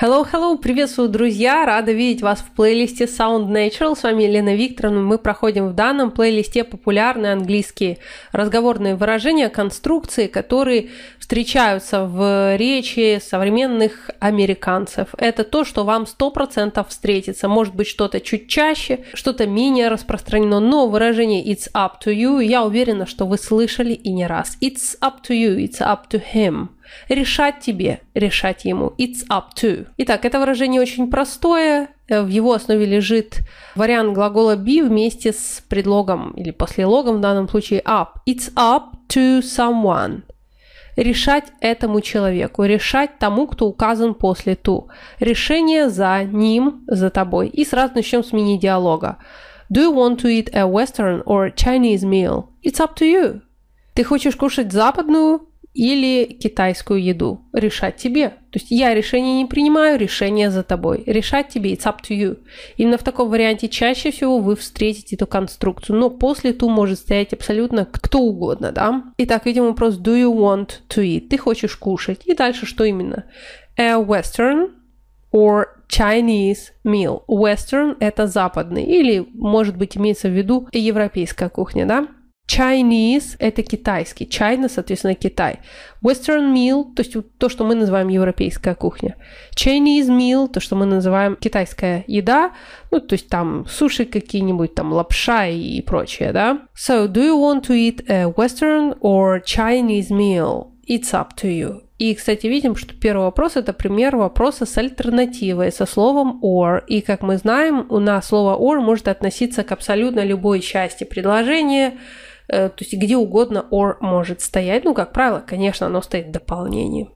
Hello, hello, приветствую, друзья! Рада видеть вас в плейлисте Sound Natural. С вами Елена Викторовна. Мы проходим в данном плейлисте популярные английские разговорные выражения, конструкции, которые встречаются в речи современных американцев. Это то, что вам 100% встретится. Может быть, что-то чуть чаще, что-то менее распространено, но выражение «it's up to you» я уверена, что вы слышали и не раз. «It's up to you», «it's up to him». Решать тебе, решать ему. It's up to. Итак, это выражение очень простое. Э, в его основе лежит вариант глагола be вместе с предлогом или послелогом в данном случае up. It's up to someone. Решать этому человеку, решать тому, кто указан после to. Решение за ним, за тобой. И сразу начнем с мини-диалога. Do you want to eat a Western or Chinese meal? It's up to you. Ты хочешь кушать западную или китайскую еду. Решать тебе. То есть я решение не принимаю, решение за тобой. Решать тебе, it's up to you. Именно в таком варианте чаще всего вы встретите эту конструкцию, но после ту может стоять абсолютно кто угодно, да? Итак, видим вопрос do you want to eat? Ты хочешь кушать? И дальше что именно? A western or Chinese meal. Western – это западный, или, может быть, имеется в виду европейская кухня, да? Chinese – это китайский. China, соответственно, Китай. Western meal – то есть то, что мы называем европейская кухня. Chinese meal – то, что мы называем китайская еда. Ну, то есть там суши какие-нибудь, там лапша и прочее, да. So, do you want to eat a Western or Chinese meal? It's up to you. И, кстати, видим, что первый вопрос – это пример вопроса с альтернативой, со словом «or». И, как мы знаем, у нас слово «or» может относиться к абсолютно любой части предложения – Э, то есть где угодно or может стоять. Ну, как правило, конечно, оно стоит в дополнении.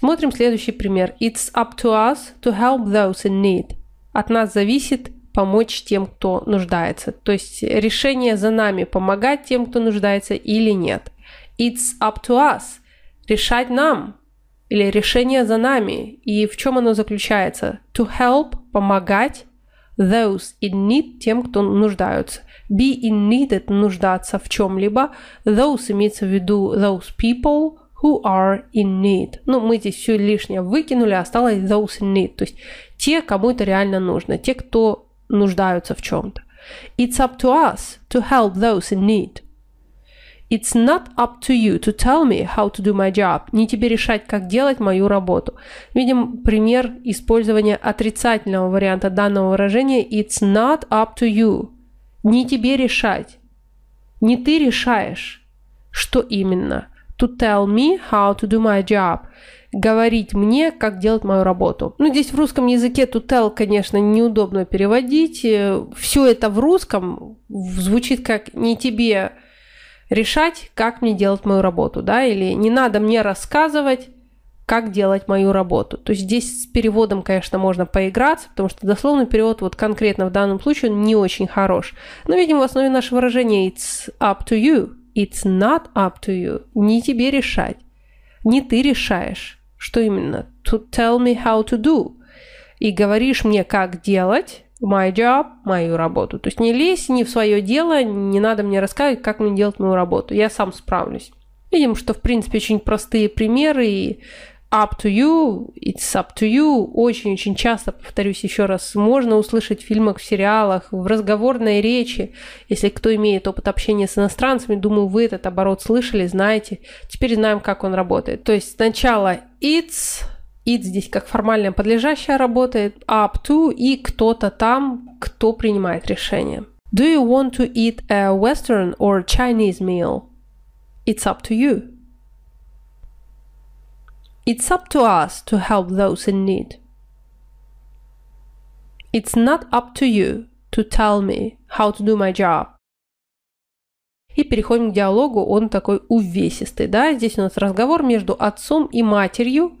Смотрим следующий пример. It's up to us to help those in need. От нас зависит помочь тем, кто нуждается. То есть решение за нами помогать тем, кто нуждается или нет. It's up to us. Решать нам. Или решение за нами. И в чем оно заключается? To help – помогать those in need – тем, кто нуждаются be in needed – нуждаться в чем-либо, those имеется в виду those people who are in need. Ну, мы здесь все лишнее выкинули, а осталось those in need, то есть те, кому это реально нужно, те, кто нуждаются в чем-то. It's up to us to help those in need. It's not up to you to tell me how to do my job. Не тебе решать, как делать мою работу. Видим пример использования отрицательного варианта данного выражения. It's not up to you. Не тебе решать. Не ты решаешь. Что именно? To tell me how to do my job. Говорить мне, как делать мою работу. Ну, здесь в русском языке to tell, конечно, неудобно переводить. Э, Все это в русском звучит как не тебе решать, как мне делать мою работу, да, или не надо мне рассказывать, как делать мою работу. То есть здесь с переводом, конечно, можно поиграться, потому что дословный перевод вот конкретно в данном случае он не очень хорош. Но, видимо, в основе нашего выражения «it's up to you», «it's not up to you», не тебе решать, не ты решаешь. Что именно? «To tell me how to do» и говоришь мне, как делать, my job, мою работу. То есть не лезь не в свое дело, не надо мне рассказывать, как мне делать мою работу. Я сам справлюсь. Видим, что, в принципе, очень простые примеры, и up to you, it's up to you. Очень-очень часто, повторюсь еще раз, можно услышать в фильмах, в сериалах, в разговорной речи. Если кто имеет опыт общения с иностранцами, думаю, вы этот оборот слышали, знаете. Теперь знаем, как он работает. То есть сначала it's, it здесь как формальное подлежащее работает, up to и кто-то там, кто принимает решение. Do you want to eat a Western or Chinese meal? It's up to you. It's up to us to help those in need. It's not up to you to tell me how to do my job. И переходим к диалогу, он такой увесистый, да, здесь у нас разговор между отцом и матерью,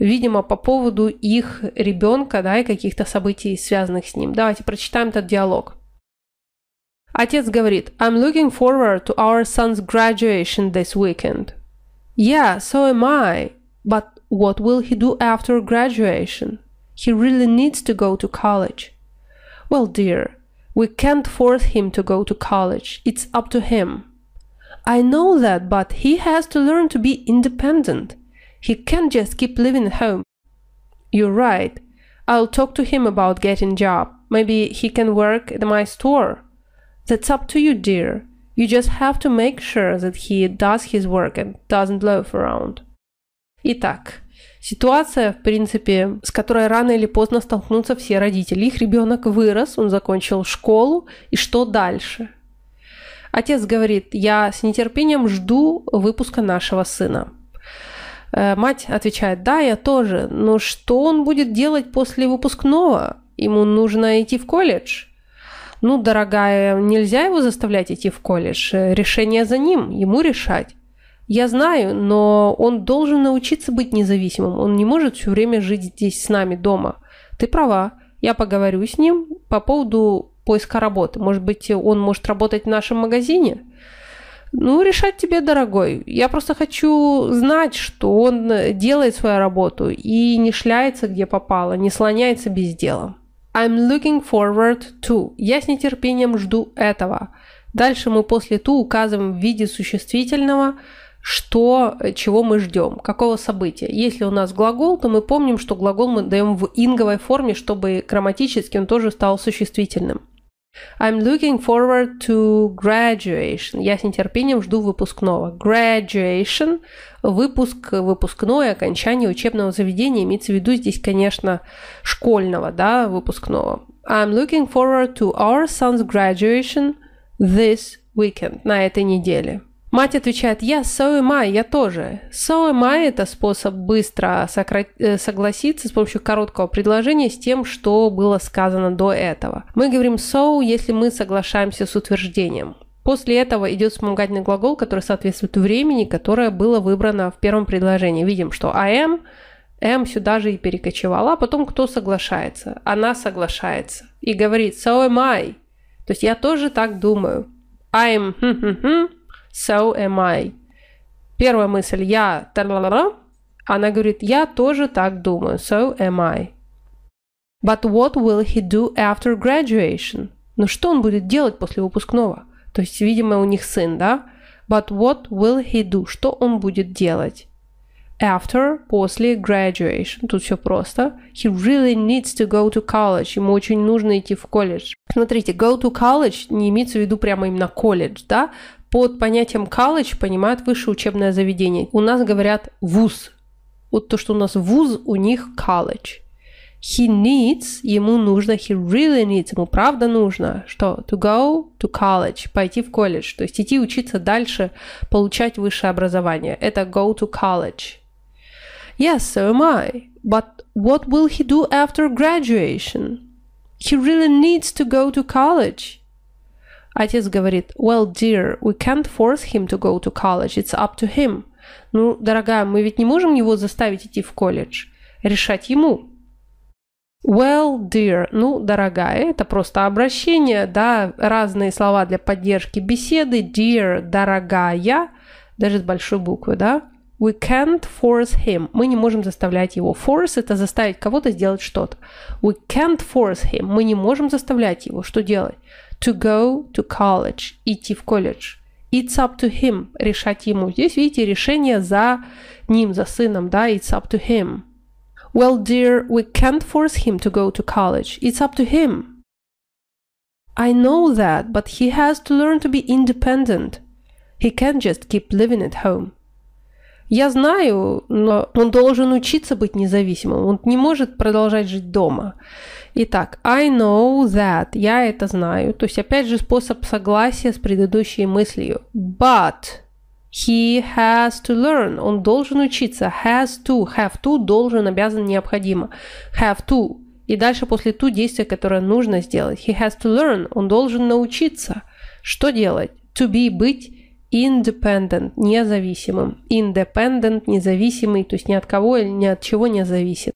видимо, по поводу их ребенка, да, и каких-то событий, связанных с ним. Давайте прочитаем этот диалог. Отец говорит, I'm looking forward to our son's graduation this weekend. Yeah, so am I. But what will he do after graduation? He really needs to go to college. Well, dear, we can't force him to go to college. It's up to him. I know that, but he has to learn to be independent. He can't just keep living at home. You're right. I'll talk to him about getting a job. Maybe he can work at my store. That's up to you, dear. You just have to make sure that he does his work and doesn't loaf around. Итак, ситуация, в принципе, с которой рано или поздно столкнутся все родители. Их ребенок вырос, он закончил школу, и что дальше? Отец говорит, я с нетерпением жду выпуска нашего сына. Э, мать отвечает, да, я тоже, но что он будет делать после выпускного? Ему нужно идти в колледж. Ну, дорогая, нельзя его заставлять идти в колледж. Э, решение за ним, ему решать. Я знаю, но он должен научиться быть независимым. Он не может все время жить здесь с нами дома. Ты права. Я поговорю с ним по поводу поиска работы. Может быть, он может работать в нашем магазине? Ну, решать тебе, дорогой. Я просто хочу знать, что он делает свою работу и не шляется, где попало, не слоняется без дела. I'm looking forward to. Я с нетерпением жду этого. Дальше мы после to указываем в виде существительного – что, э, чего мы ждем, какого события. Если у нас глагол, то мы помним, что глагол мы даем в инговой форме, чтобы грамматически он тоже стал существительным. I'm looking forward to graduation. Я с нетерпением жду выпускного. Graduation – выпуск, выпускное, окончание учебного заведения. Имеется в виду здесь, конечно, школьного, да, выпускного. I'm looking forward to our son's graduation this weekend, на этой неделе. Мать отвечает, я so am I, я тоже. So am I – это способ быстро сокра- э, согласиться с помощью короткого предложения с тем, что было сказано до этого. Мы говорим so, если мы соглашаемся с утверждением. После этого идет вспомогательный глагол, который соответствует времени, которое было выбрано в первом предложении. Видим, что I am, am сюда же и перекочевала, а потом кто соглашается? Она соглашается и говорит so am I. То есть я тоже так думаю. I'm so am I. Первая мысль «я» та-ла-ла-ла, она говорит «я тоже так думаю», so am I. But what will he do after graduation? Ну что он будет делать после выпускного? То есть, видимо, у них сын, да? But what will he do? Что он будет делать? after, после graduation, тут все просто. He really needs to go to college. Ему очень нужно идти в колледж. Смотрите, go to college не имеется в виду прямо именно колледж, да? Под понятием college понимают высшее учебное заведение. У нас говорят вуз. Вот то, что у нас вуз, у них college. He needs, ему нужно, he really needs, ему правда нужно, что? To go to college, пойти в колледж, то есть идти учиться дальше, получать высшее образование. Это go to college. Yes, so am I. But what will he do after graduation? He really needs to go to college. Отец говорит, well, dear, we can't force him to go to college, it's up to him. Ну, дорогая, мы ведь не можем его заставить идти в колледж. Решать ему. Well, dear, ну, дорогая, это просто обращение, да, разные слова для поддержки беседы. Dear, дорогая, даже с большой буквы, да. We can't force him. Мы не можем заставлять его. Force – это заставить кого-то сделать что-то. We can't force him. Мы не можем заставлять его. Что делать? To go to college. Идти в колледж. It's up to him. Решать ему. Здесь, видите, решение за ним, за сыном, да? It's up to him. Well, dear, we can't force him to go to college. It's up to him. I know that, but he has to learn to be independent. He can't just keep living at home. Я знаю, но он должен учиться быть независимым. Он не может продолжать жить дома. Итак, I know that. Я это знаю. То есть, опять же, способ согласия с предыдущей мыслью. But He has to learn. Он должен учиться. Has to. Have to должен, обязан, необходимо. Have to. И дальше после to действие, которое нужно сделать. He has to learn. Он должен научиться. Что делать? To be – быть independent, независимым. Independent, независимый, то есть ни от кого или ни от чего не зависит.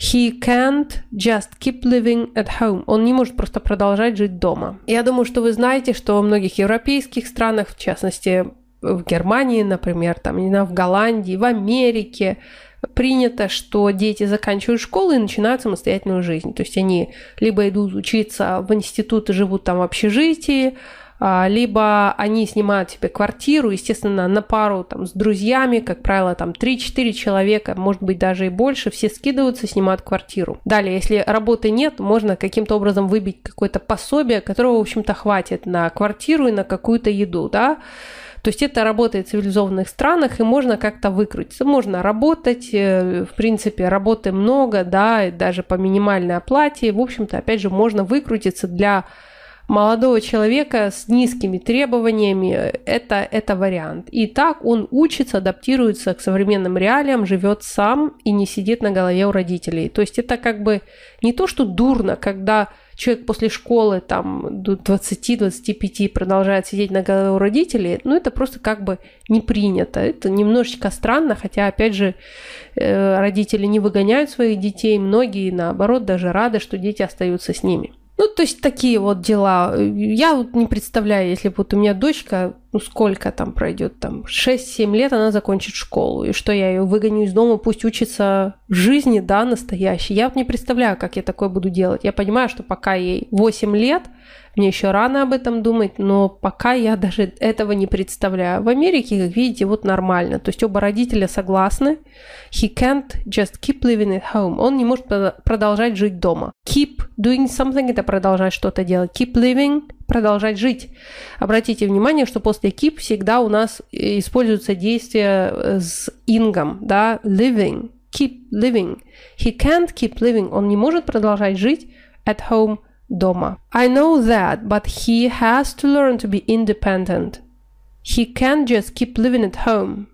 He can't just keep living at home. Он не может просто продолжать жить дома. Я думаю, что вы знаете, что во многих европейских странах, в частности, в Германии, например, там, не знаю, в Голландии, в Америке, принято, что дети заканчивают школу и начинают самостоятельную жизнь. То есть они либо идут учиться в институт и живут там в общежитии, а, либо они снимают себе квартиру, естественно, на пару там с друзьями, как правило, там 3-4 человека, может быть, даже и больше, все скидываются, снимают квартиру. Далее, если работы нет, можно каким-то образом выбить какое-то пособие, которого, в общем-то, хватит на квартиру и на какую-то еду, да, то есть это работает в цивилизованных странах, и можно как-то выкрутиться. Можно работать, э, в принципе, работы много, да, даже по минимальной оплате. В общем-то, опять же, можно выкрутиться для молодого человека с низкими требованиями это, это вариант. И так он учится, адаптируется к современным реалиям, живет сам и не сидит на голове у родителей. То есть это как бы не то, что дурно, когда человек после школы там до 20-25 продолжает сидеть на голове у родителей, ну это просто как бы не принято. Это немножечко странно, хотя, опять же, э, родители не выгоняют своих детей, многие, наоборот, даже рады, что дети остаются с ними. Ну, то есть такие вот дела. Я вот не представляю, если бы вот у меня дочка ну сколько там пройдет, там 6-7 лет она закончит школу, и что я ее выгоню из дома, пусть учится жизни, да, настоящей. Я вот не представляю, как я такое буду делать. Я понимаю, что пока ей 8 лет, мне еще рано об этом думать, но пока я даже этого не представляю. В Америке, как видите, вот нормально. То есть оба родителя согласны. He can't just keep living at home. Он не может продолжать жить дома. Keep doing something – это продолжать что-то делать. Keep living продолжать жить. Обратите внимание, что после keep всегда у нас используется действие с ингом, да, living, keep living. He can't keep living. Он не может продолжать жить at home дома. I know that, but he has to learn to be independent. He can't just keep living at home.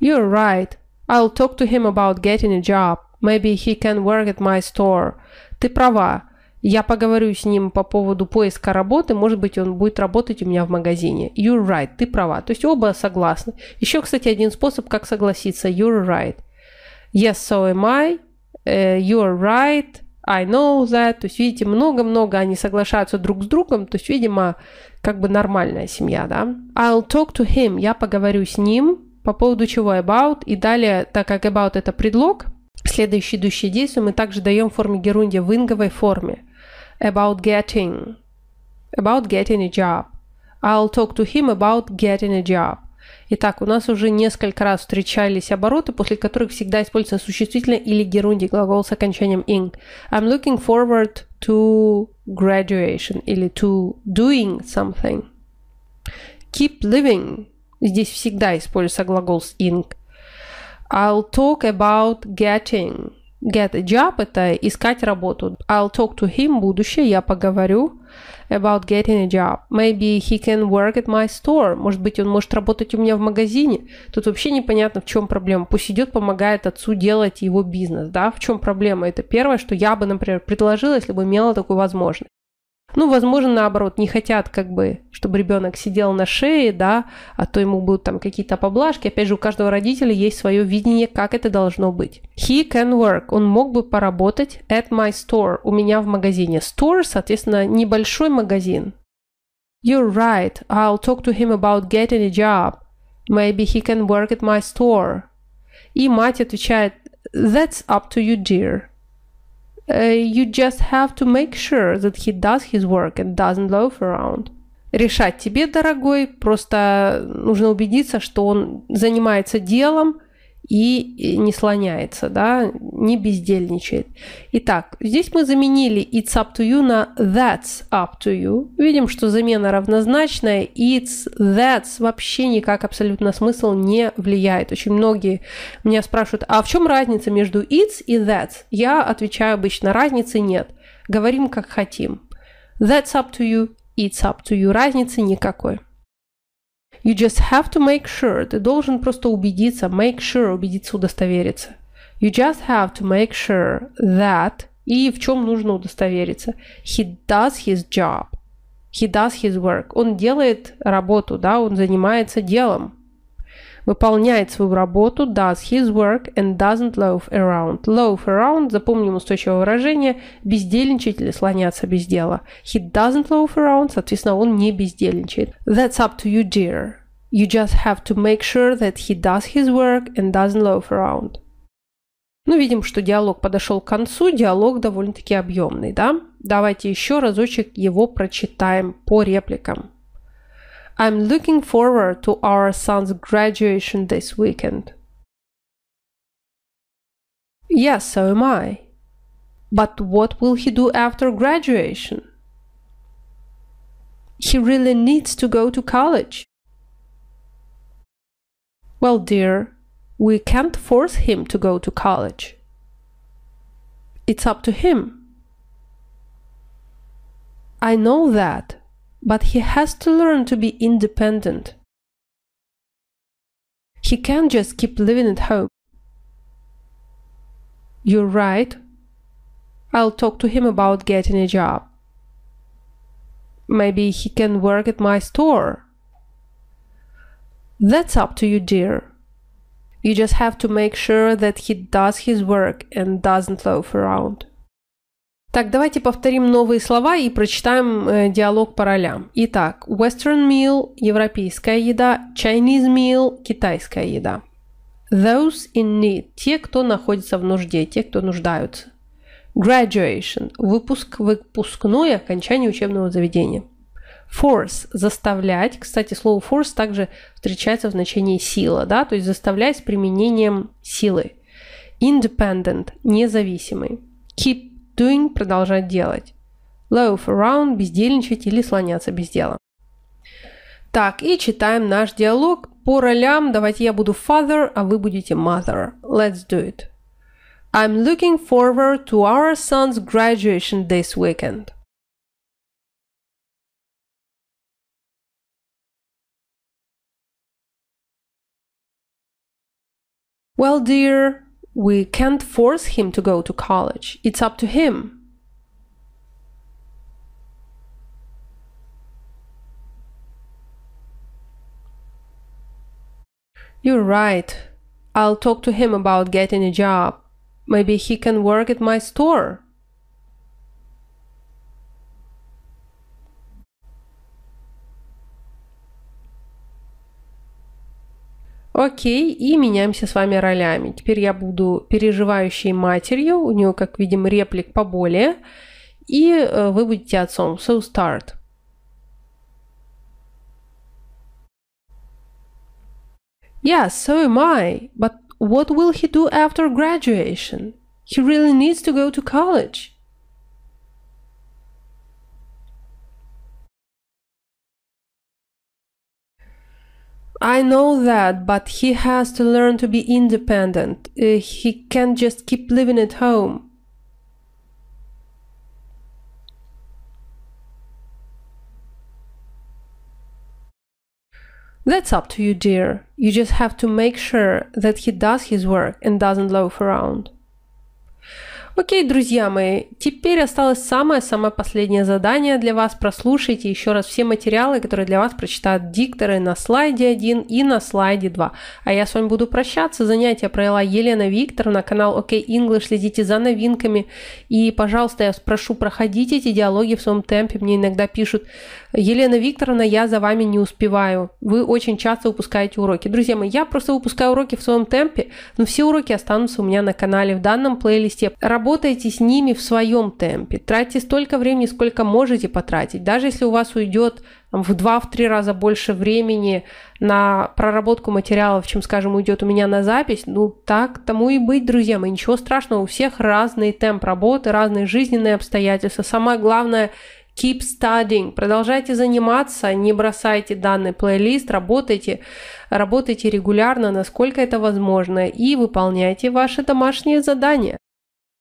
You're right. I'll talk to him about getting a job. Maybe he can work at my store. Ты права. Я поговорю с ним по поводу поиска работы, может быть, он будет работать у меня в магазине. You're right, ты права. То есть оба согласны. Еще, кстати, один способ, как согласиться. You're right. Yes, so am I. Э, you're right. I know that. То есть, видите, много-много они соглашаются друг с другом. То есть, видимо, как бы нормальная семья, да. I'll talk to him. Я поговорю с ним. По поводу чего about. И далее, так как about это предлог, следующее идущее действие мы также даем в форме герундия в инговой форме about getting about getting a job. I'll talk to him about getting a job. Итак, у нас уже несколько раз встречались обороты, после которых всегда используется существительное или герундий глагол с окончанием ing. I'm looking forward to graduation или to doing something. Keep living. Здесь всегда используется глагол с ing. I'll talk about getting. Get a job – это искать работу. I'll talk to him – будущее, я поговорю about getting a job. Maybe he can work at my store. Может быть, он может работать у меня в магазине. Тут вообще непонятно, в чем проблема. Пусть идет, помогает отцу делать его бизнес, да? В чем проблема? Это первое, что я бы, например, предложила, если бы имела такую возможность. Ну, возможно, наоборот, не хотят, как бы, чтобы ребенок сидел на шее, да, а то ему будут там какие-то поблажки. Опять же, у каждого родителя есть свое видение, как это должно быть. He can work. Он мог бы поработать at my store. У меня в магазине. Store, соответственно, небольшой магазин. You're right. I'll talk to him about getting a job. Maybe he can work at my store. И мать отвечает, That's up to you, dear. Э, you just have to make sure that he does his work and doesn't loaf around. Решать тебе, дорогой, просто нужно убедиться, что он занимается делом, и не слоняется, да, не бездельничает. Итак, здесь мы заменили it's up to you на that's up to you. Видим, что замена равнозначная, it's that's вообще никак абсолютно смысл не влияет. Очень многие меня спрашивают, а в чем разница между it's и that's? Я отвечаю обычно, разницы нет. Говорим как хотим. That's up to you, it's up to you. Разницы никакой. You just have to make sure. Ты должен просто убедиться, make sure, убедиться, удостовериться. You just have to make sure that и в чем нужно удостовериться. He does his job. He does his work. Он делает работу, да, он занимается делом. выполняет свою работу, does his work and doesn't loaf around. Loaf around, запомним устойчивое выражение, бездельничать или слоняться без дела. He doesn't loaf around, соответственно, он не бездельничает. That's up to you, dear. You just have to make sure that he does his work and doesn't loaf around. Ну, видим, что диалог подошел к концу. Диалог довольно-таки объемный, да? Давайте еще разочек его прочитаем по репликам. I'm looking forward to our son's graduation this weekend. Yes, so am I. But what will he do after graduation? He really needs to go to college. Well, dear, we can't force him to go to college. It's up to him. I know that, but he has to learn to be independent. He can't just keep living at home. You're right. I'll talk to him about getting a job. Maybe he can work at my store. That's up to you, dear. You just have to make sure that he does his work and doesn't loaf around. Так, давайте повторим новые слова и прочитаем э, диалог по ролям. Итак, Western meal – европейская еда, Chinese meal – китайская еда. Those in need – те, кто находится в нужде, те, кто нуждаются. Graduation – выпуск, выпускное окончание учебного заведения. Force – заставлять. Кстати, слово force также встречается в значении сила, да, то есть заставлять с применением силы. Independent – независимый. Keep doing – продолжать делать. Loaf around – бездельничать или слоняться без дела. Так, и читаем наш диалог. По ролям давайте я буду father, а вы будете mother. Let's do it. I'm looking forward to our son's graduation this weekend. Well, dear, we can't force him to go to college. It's up to him. You're right. I'll talk to him about getting a job. Maybe he can work at my store. Окей, и меняемся с вами ролями. Теперь я буду переживающей матерью, у нее, как видим, реплик поболее, и э, вы будете отцом. So start. Yes, so am I. But what will he do after graduation? He really needs to go to college. I know that, but he has to learn to be independent. Uh, he can't just keep living at home. That's up to you, dear. You just have to make sure that he does his work and doesn't loaf around. Окей, друзья мои, теперь осталось самое-самое последнее задание для вас. Прослушайте еще раз все материалы, которые для вас прочитают дикторы на слайде 1 и на слайде 2. А я с вами буду прощаться. Занятие провела Елена Викторовна, канал ОК OK English. Следите за новинками. И, пожалуйста, я спрошу проходите эти диалоги в своем темпе. Мне иногда пишут, Елена Викторовна, я за вами не успеваю. Вы очень часто выпускаете уроки. Друзья мои, я просто выпускаю уроки в своем темпе, но все уроки останутся у меня на канале в данном плейлисте. Работа Работайте с ними в своем темпе, тратьте столько времени, сколько можете потратить. Даже если у вас уйдет там, в три 3 раза больше времени на проработку материалов, чем, скажем, уйдет у меня на запись, ну так тому и быть, друзья мои, ничего страшного, у всех разный темп работы, разные жизненные обстоятельства. Самое главное keep studying, продолжайте заниматься, не бросайте данный плейлист, работайте, работайте регулярно, насколько это возможно, и выполняйте ваши домашние задания.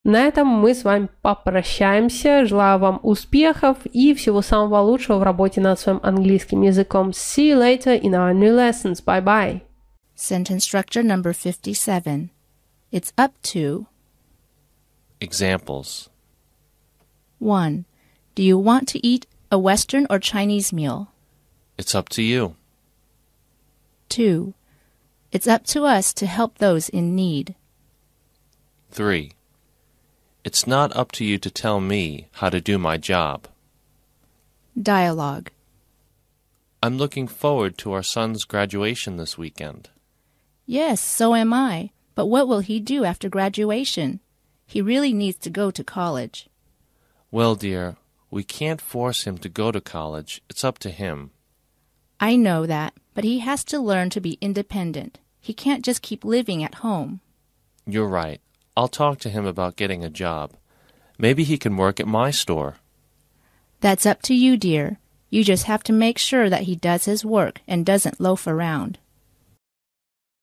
На этом мы с вами попрощаемся. Желаю вам успехов и всего самого лучшего в работе над своим английским языком. See you later in our new lessons. Bye-bye. Sentence structure number 57. It's up to. Examples 1. Do you want to eat a Western or Chinese meal? It's up to you. 2. It's up to us to help those in need. 3. It's not up to you to tell me how to do my job. Dialogue I'm looking forward to our son's graduation this weekend. Yes, so am I. But what will he do after graduation? He really needs to go to college. Well, dear, we can't force him to go to college. It's up to him. I know that, but he has to learn to be independent. He can't just keep living at home. You're right. I'll talk to him about getting a job. Maybe he can work at my store. That's up to you, dear. You just have to make sure that he does his work and doesn't loaf around.